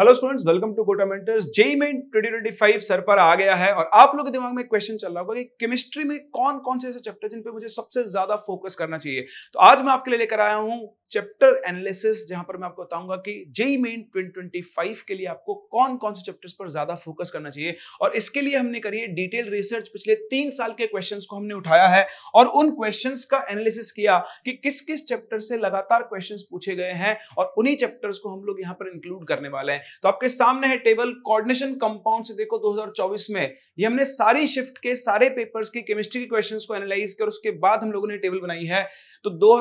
hello students welcome to Kota mentors JEE Main twenty five sir पर आ गया है और आप लोगों के दिमाग में क्वेश्चन चल रहा होगा कि केमिस्ट्री में कौन कौन से ऐसे चैप्टर जिन पे मुझे सबसे ज्यादा फोकस करना चाहिए तो आज मैं आपके लिए लेकर आया हूँ चैप्टर एनालिसिस जहां पर मैं आपको बताऊंगा कि जेई मेन 2025 के लिए आपको कौन कौन से चैप्टर्स पर ज्यादा फोकस करना चाहिए और इसके लिए हमने करी है डिटेल रिसर्च पिछले तीन साल के क्वेश्चंस को हमने उठाया है और उन क्वेश्चंस का एनालिसिस किया कि किस किस चैप्टर से लगातार क्वेश्चंस पूछे गए हैं और उन्हीं चैप्टर्स को हम लोग यहाँ पर इंक्लूड करने वाले हैं तो आपके सामने है टेबल कॉर्डिनेशन कंपाउंड से देखो दो में ये हमने सारी शिफ्ट के सारे पेपर्स की केमिस्ट्री के क्वेश्चन को एनालाइज कर उसके बाद हम लोगों ने टेबल बनाई है तो दो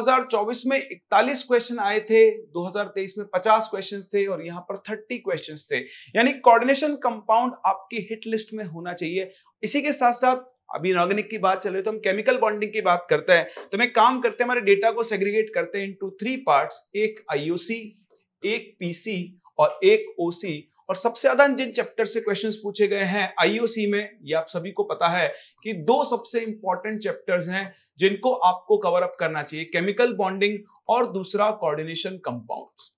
में इकतालीस बाईस क्वेश्चन आए थे 2023 में 50 क्वेश्चंस थे और यहाँ पर 30 क्वेश्चंस थे यानी कोऑर्डिनेशन कंपाउंड आपकी हिट लिस्ट में होना चाहिए इसी के साथ साथ अभी इनऑर्गेनिक की बात चल रही है तो हम केमिकल बॉन्डिंग की बात करते हैं तो मैं काम करते हैं हमारे डेटा को सेग्रीगेट करते हैं इनटू थ्री पार्ट एक आईओसी एक पीसी और एक ओसी और सबसे ज्यादा जिन चैप्टर से क्वेश्चन पूछे गए हैं आईओसी में ये आप सभी को पता है कि दो सबसे इंपॉर्टेंट चैप्टर्स हैं जिनको आपको कवर अप करना चाहिए केमिकल बॉन्डिंग और दूसरा कोऑर्डिनेशन कंपाउंड्स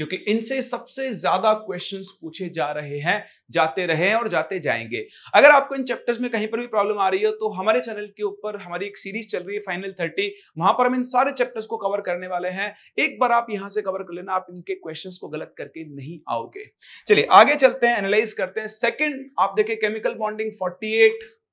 क्योंकि इनसे सबसे ज्यादा क्वेश्चंस पूछे जा रहे हैं जाते रहे और जाते जाएंगे अगर आपको इन चैप्टर्स में कहीं पर भी प्रॉब्लम आ रही हो तो हमारे चैनल के ऊपर हमारी एक सीरीज चल रही है फाइनल थर्टी वहां पर हम इन सारे चैप्टर्स को कवर करने वाले हैं एक बार आप यहां से कवर कर लेना आप इनके क्वेश्चन को गलत करके नहीं आओगे चलिए आगे चलते हैं एनालाइज करते हैं सेकेंड आप देखिए chemical bonding forty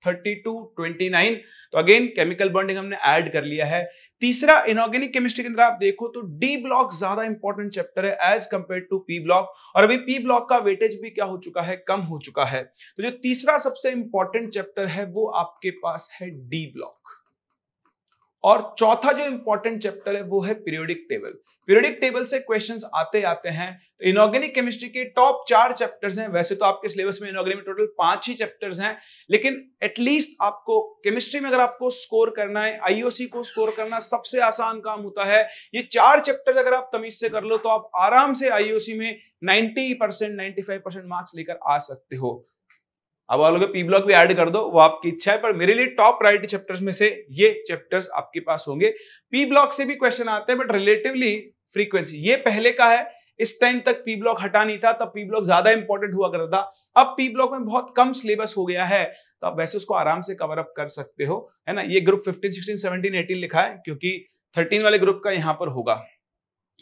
thirty two twenty nine तो अगेन केमिकल बॉन्डिंग हमने ऐड कर लिया है तीसरा इनऑर्गेनिक केमिस्ट्री के अंदर आप देखो तो डी ब्लॉक ज्यादा इंपॉर्टेंट चैप्टर है as compare to P block और अभी पी ब्लॉक का वेटेज भी क्या हो चुका है कम हो चुका है तो जो तीसरा सबसे इंपॉर्टेंट चैप्टर है वो आपके पास है डी ब्लॉक और चौथा जो इंपॉर्टेंट चैप्टर है वो है पीरियोडिक टेबल पीरियोडिक टेबल से क्वेश्चंस आते आते हैं तो इनऑर्गेनिक केमिस्ट्री के टॉप चार चैप्टर्स हैं वैसे तो आपके सिलेबस में इनऑर्गेनिक टोटल पांच ही चैप्टर्स हैं लेकिन एटलीस्ट आपको केमिस्ट्री में अगर आपको स्कोर करना है आईओसी को स्कोर करना सबसे आसान काम होता है ये चार चैप्टर अगर आप तमीज से कर लो तो आप आराम से आईओसी में नाइन्टी परसेंट मार्क्स लेकर आ सकते हो अब आप के पी ब्लॉक भी ऐड कर दो वो आपकी इच्छा है पर मेरे लिए टॉप प्रायोरिटी चैप्टर्स में से ये चैप्टर्स आपके पास होंगे पी ब्लॉक से भी क्वेश्चन आते हैं बट रिलेटिवली फ्रीक्वेंसी ये पहले का है इस टाइम तक पी ब्लॉक हटा नहीं था तब पी ब्लॉक ज्यादा इंपॉर्टेंट हुआ करता था अब पी ब्लॉक में बहुत कम सिलेबस हो गया है तो आप वैसे उसको आराम से कवर अप कर सकते हो है ना ये ग्रुप 15, 16, 17, 18 लिखा है क्योंकि 13 वाले ग्रुप का यहाँ पर होगा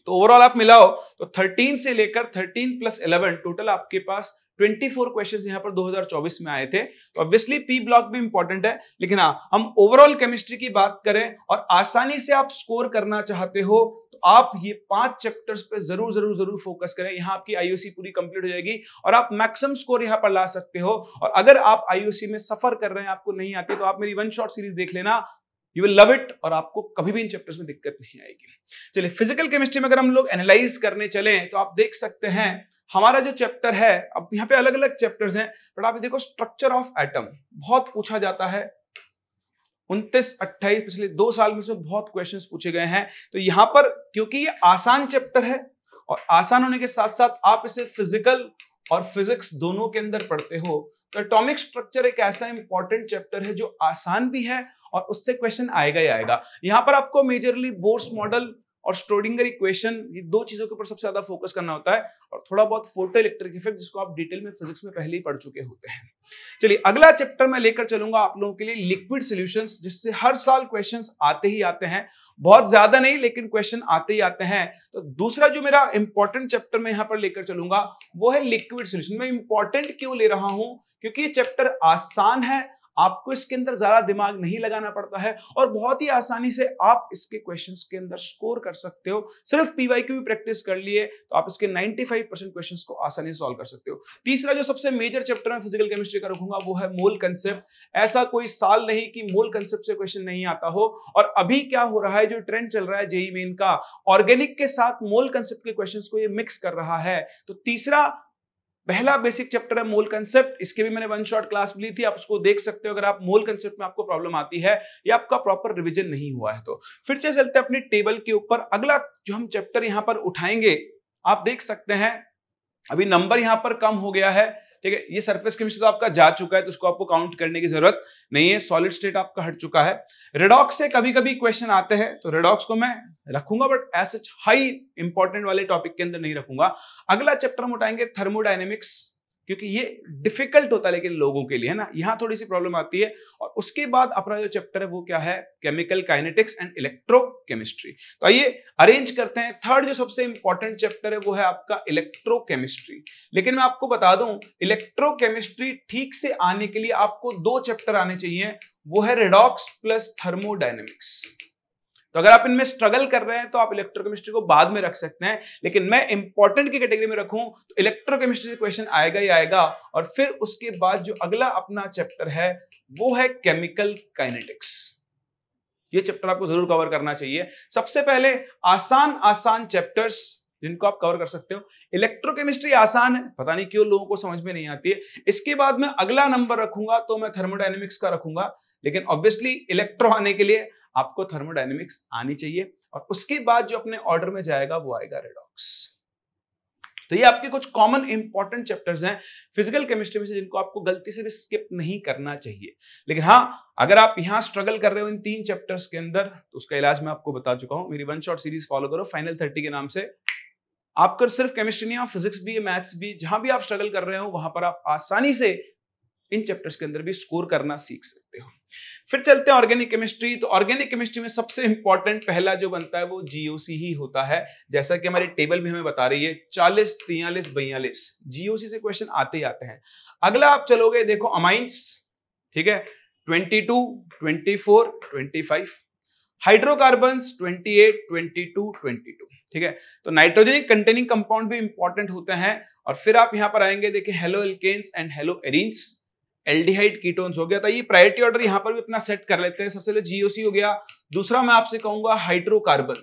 तो ओवरऑल आप मिलाओ तो 13 से लेकर 13 प्लस 11 टोटल आपके पास ट्वेंटी फोर क्वेश्चन यहाँ पर 2024 में आए थे ऑब्वियसली पी ब्लॉक भी इंपॉर्टेंट है लेकिन हाँ हम ओवरऑल केमिस्ट्री की बात करें और आसानी से आप स्कोर करना चाहते हो तो आप ये पांच चैप्टर्स पे जरूर जरूर जरूर फोकस करें यहाँ आपकी आईओसी पूरी कंप्लीट हो जाएगी और आप मैक्सिमम स्कोर यहाँ पर ला सकते हो और अगर आप आईओसी में सफर कर रहे हैं आपको नहीं आती तो आप मेरी वन शॉर्ट सीरीज देख लेना यू विल लव इट और आपको कभी भी इन चैप्टर्स में दिक्कत नहीं आएगी चलिए फिजिकल केमिस्ट्री में अगर हम लोग एनालाइज करने चले तो आप देख सकते हैं हमारा जो चैप्टर है अब यहाँ पे अलग अलग चैप्टर्स हैं बट आप देखो स्ट्रक्चर ऑफ एटम बहुत पूछा जाता है उनतीस अट्ठाईस पिछले दो साल में से बहुत क्वेश्चन पूछे गए हैं तो यहाँ पर क्योंकि ये आसान चैप्टर है और आसान होने के साथ साथ आप इसे फिजिकल और फिजिक्स दोनों के अंदर पढ़ते हो तो एटॉमिक स्ट्रक्चर एक ऐसा इंपॉर्टेंट चैप्टर है जो आसान भी है और उससे क्वेश्चन आएगा ही आएगा यहाँ पर आपको मेजरली बोर्स मॉडल और स्ट्रोडिंगर इक्वेशन ये दो चीजों के ऊपर सबसे ज्यादा फोकस करना होता है और थोड़ा बहुत फोटो इलेक्ट्रिक इफेक्ट जिसको आप डिटेल में फिजिक्स में पहले ही पढ़ चुके होते हैं चलिए अगला चैप्टर मैं लेकर चलूंगा आप लोगों के लिए लिक्विड सोल्यूशन जिससे हर साल क्वेश्चन आते ही आते हैं बहुत ज्यादा नहीं लेकिन क्वेश्चन आते ही आते हैं तो दूसरा जो मेरा इंपॉर्टेंट चैप्टर मैं यहाँ पर लेकर चलूंगा वो है लिक्विड सोल्यूशन मैं इंपॉर्टेंट क्यों ले रहा हूं क्योंकि ये चैप्टर आसान है आपको इसके अंदर ज्यादा दिमाग नहीं लगाना पड़ता है और बहुत ही आसानी से आप इसके क्वेश्चंस के अंदर स्कोर कर सकते हो सिर्फ पीवाई की भी प्रैक्टिस कर लिए तो आप इसके 95 परसेंट क्वेश्चन को आसानी से सॉल्व कर सकते हो तीसरा जो सबसे मेजर चैप्टर में फिजिकल केमिस्ट्री का रखूंगा वो है मोल कंसेप्ट ऐसा कोई साल नहीं कि मोल कंसेप्ट से क्वेश्चन नहीं आता हो और अभी क्या हो रहा है जो ट्रेंड चल रहा है जेई मेन e का ऑर्गेनिक के साथ मोल कंसेप्ट के क्वेश्चन को ये मिक्स कर रहा है तो तीसरा पहला बेसिक चैप्टर है मोल कंसेप्ट इसके भी मैंने वन शॉट क्लास ली थी आप उसको देख सकते हो अगर आप मोल कंसेप्ट में आपको प्रॉब्लम आती है या आपका प्रॉपर रिविजन नहीं हुआ है तो फिर से चलते हैं अपनी टेबल के ऊपर अगला जो हम चैप्टर यहाँ पर उठाएंगे आप देख सकते हैं अभी नंबर यहाँ पर कम हो गया है ठीक है ये सरफेस केमिस्ट्री तो आपका जा चुका है तो उसको आपको काउंट करने की जरूरत नहीं है सॉलिड स्टेट आपका हट चुका है रेडॉक्स से कभी कभी क्वेश्चन आते हैं तो रेडॉक्स को मैं रखूंगा but as such high important वाले टॉपिक के अंदर नहीं रखूंगा अगला चैप्टर हम उठाएंगे थर्मोडाइनेमिक्स क्योंकि ये डिफिकल्ट होता है लेकिन लोगों के लिए है ना यहां थोड़ी सी प्रॉब्लम आती है और उसके बाद अपना जो चैप्टर है वो क्या है केमिकल काइनेटिक्स एंड इलेक्ट्रोकेमिस्ट्री तो आइए अरेंज करते हैं थर्ड जो सबसे इंपॉर्टेंट चैप्टर है वो है आपका इलेक्ट्रोकेमिस्ट्री लेकिन मैं आपको बता दूं इलेक्ट्रोकेमिस्ट्री ठीक से आने के लिए आपको दो चैप्टर आने चाहिए वो है रेडॉक्स प्लस थर्मोडाइनमिक्स तो अगर आप इनमें स्ट्रगल कर रहे हैं तो आप इलेक्ट्रोकेमिस्ट्री को बाद में रख सकते हैं लेकिन मैं इंपॉर्टेंट की कैटेगरी में रखूं तो इलेक्ट्रोकेमिस्ट्री से क्वेश्चन आएगा ही आएगा और फिर उसके बाद जो अगला अपना चैप्टर है वो है केमिकल काइनेटिक्स ये चैप्टर आपको जरूर कवर करना चाहिए सबसे पहले आसान आसान चैप्टर्स जिनको आप कवर कर सकते हो इलेक्ट्रोकेमिस्ट्री आसान है पता नहीं क्यों लोगों को समझ में नहीं आती है इसके बाद मैं अगला नंबर रखूंगा तो मैं थर्मोडाइनमिक्स का रखूंगा लेकिन ऑब्वियसली इलेक्ट्रो आने के लिए आपको थर्मोडाइनमिक्स आनी चाहिए और उसके बाद जो अपने ऑर्डर में जाएगा वो आएगा रेडॉक्स तो ये आपके कुछ कॉमन इंपॉर्टेंट चैप्टर्स हैं फिजिकल केमिस्ट्री में से जिनको आपको गलती से भी स्किप नहीं करना चाहिए लेकिन हाँ अगर आप यहाँ स्ट्रगल कर रहे हो इन तीन चैप्टर्स के अंदर तो उसका इलाज मैं आपको बता चुका हूँ मेरी वन शॉर्ट सीरीज फॉलो करो फाइनल थर्टी के नाम से आपका सिर्फ केमिस्ट्री नहीं आप फिजिक्स भी मैथ्स भी जहां भी आप स्ट्रगल कर रहे हो वहां पर आप आसानी से इन चैप्टर्स के अंदर भी स्कोर करना सीख सकते हो फिर चलते हैं ऑर्गेनिक केमिस्ट्री तो ऑर्गेनिक केमिस्ट्री में सबसे इंपॉर्टेंट पहला जो बनता है वो जीओसी ही होता है जैसा कि हमारी टेबल भी हमें बता रही है चालीस तियालीस बयालीस जीओसी से क्वेश्चन आते ही आते हैं अगला आप चलोगे देखो अमाइंस ठीक है twenty two twenty four twenty five hydrocarbon twenty eight twenty two twenty two ठीक है तो नाइट्रोजनिक कंटेनिंग कंपाउंड भी इंपॉर्टेंट होते हैं और फिर आप यहां पर आएंगे देखिए haloalkanes and haloarenes aldehyde ketones हो गया तो ये प्रायोरिटी ऑर्डर यहां पर भी अपना सेट कर लेते हैं सबसे पहले जीओसी हो गया दूसरा मैं आपसे कहूंगा हाइड्रोकार्बन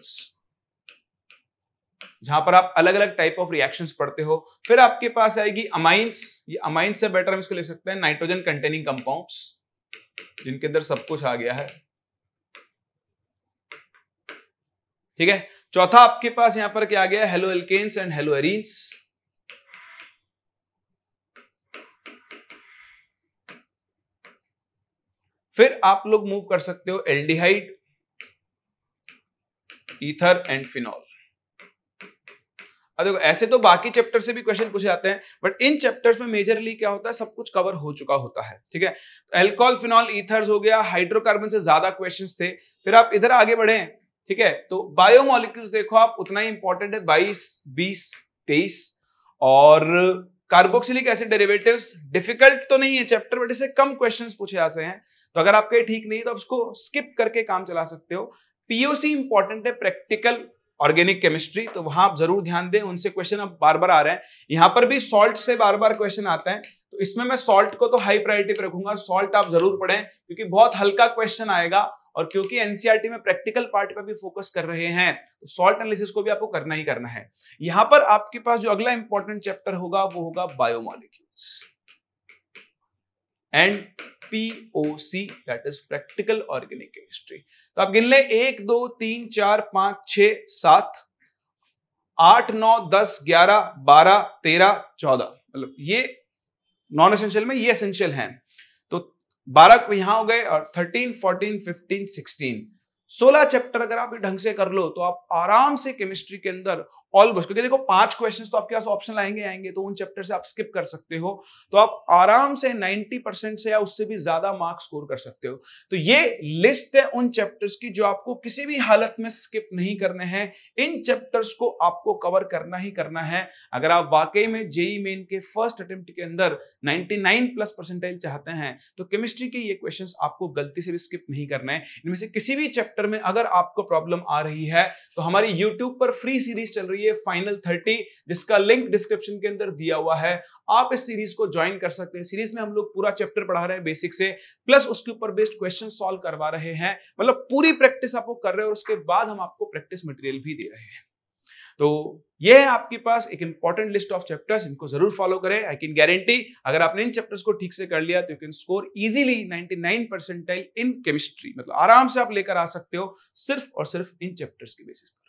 जहां पर आप अलग अलग टाइप ऑफ रिएक्शन पढ़ते हो फिर आपके पास आएगी अमाइंस ये अमाइंस से बेटर हम इसको ले सकते हैं नाइट्रोजन कंटेनिंग कंपाउंड्स जिनके अंदर सब कुछ आ गया है ठीक है चौथा आपके पास यहां पर क्या आ गया haloalkanes and haloarenes फिर आप लोग मूव कर सकते हो एल्डिहाइड ईथर एंड फिनॉल देखो ऐसे तो बाकी चैप्टर से भी क्वेश्चन पूछे जाते हैं बट इन चैप्टर्स में मेजरली क्या होता है सब कुछ कवर हो चुका होता है ठीक है एल्कोहल फिनॉल ईथर्स हो गया हाइड्रोकार्बन से ज्यादा क्वेश्चन थे फिर आप इधर आगे बढ़े ठीक है तो बायोमोलिक्यूल्स देखो आप उतना ही इंपॉर्टेंट है बाईस बीस तेईस और कार्बोक्सिलिक एसिड डेरिवेटिव्स डिफिकल्ट तो नहीं है चैप्टर बट इसे कम क्वेश्चंस पूछे जाते हैं तो अगर आपके ठीक नहीं तो आप उसको स्किप करके काम चला सकते हो पीओसी इंपॉर्टेंट है प्रैक्टिकल ऑर्गेनिक केमिस्ट्री तो वहां आप जरूर ध्यान दें उनसे क्वेश्चन अब बार बार आ रहे हैं यहां पर भी सॉल्ट से बार बार क्वेश्चन आते हैं तो इसमें मैं सॉल्ट को तो हाई प्रायोरिटी पर रखूंगा सॉल्ट आप जरूर पढ़ें क्योंकि बहुत हल्का क्वेश्चन आएगा और क्योंकि एनसीईआरटी e में प्रैक्टिकल पार्ट पर भी फोकस कर रहे हैं तो सॉल्ट एनालिसिस को भी आपको करना ही करना है यहां पर आपके पास जो अगला इंपॉर्टेंट चैप्टर होगा वो होगा biomolecules and POC that is practical organic chemistry तो आप गिन ले एक दो तीन चार पांच छ सात आठ नौ दस ग्यारह बारह तेरह चौदह मतलब ये नॉन एसेंशियल में ये एसेंशियल हैं बारह को यहां हो गए और थर्टीन फोर्टीन फिफ्टीन सिक्सटीन सोलह चैप्टर अगर आप ढंग से कर लो तो आप आराम से केमिस्ट्री के अंदर ऑलमोस्ट क्योंकि देखो पांच क्वेश्चंस तो आपके पास ऑप्शन आएंगे आएंगे तो उन चैप्टर से आप स्किप कर सकते हो तो आप आराम से 90 परसेंट से या उससे भी ज्यादा मार्क्स स्कोर कर सकते हो तो ये लिस्ट है उन चैप्टर्स की जो आपको किसी भी हालत में स्किप नहीं करने हैं इन चैप्टर्स को आपको कवर करना ही करना है अगर आप वाकई में जेई मेन के फर्स्ट अटेम्प्ट के अंदर नाइनटी प्लस परसेंटाइल चाहते हैं तो केमिस्ट्री के ये क्वेश्चन आपको गलती से भी स्किप नहीं करना है इनमें से किसी भी चैप्टर में अगर आपको प्रॉब्लम आ रही है तो हमारी यूट्यूब पर फ्री सीरीज चल रही है लिए फाइनल थर्टी जिसका लिंक डिस्क्रिप्शन के अंदर दिया हुआ है आप इस सीरीज को ज्वाइन कर सकते हैं सीरीज में हम लोग पूरा चैप्टर पढ़ा रहे हैं बेसिक से प्लस उसके ऊपर बेस्ड क्वेश्चन सॉल्व करवा रहे हैं मतलब पूरी प्रैक्टिस आपको कर रहे हैं और उसके बाद हम आपको प्रैक्टिस मटेरियल भी दे रहे हैं तो ये है आपके पास एक इंपॉर्टेंट लिस्ट ऑफ चैप्टर्स इनको जरूर फॉलो करें आई कैन गारंटी अगर आपने इन चैप्टर्स को ठीक से कर लिया तो you can score easily 99 percentile in chemistry मतलब आराम से आप लेकर आ सकते हो सिर्फ और सिर्फ इन चैप्टर्स के बेसिस पर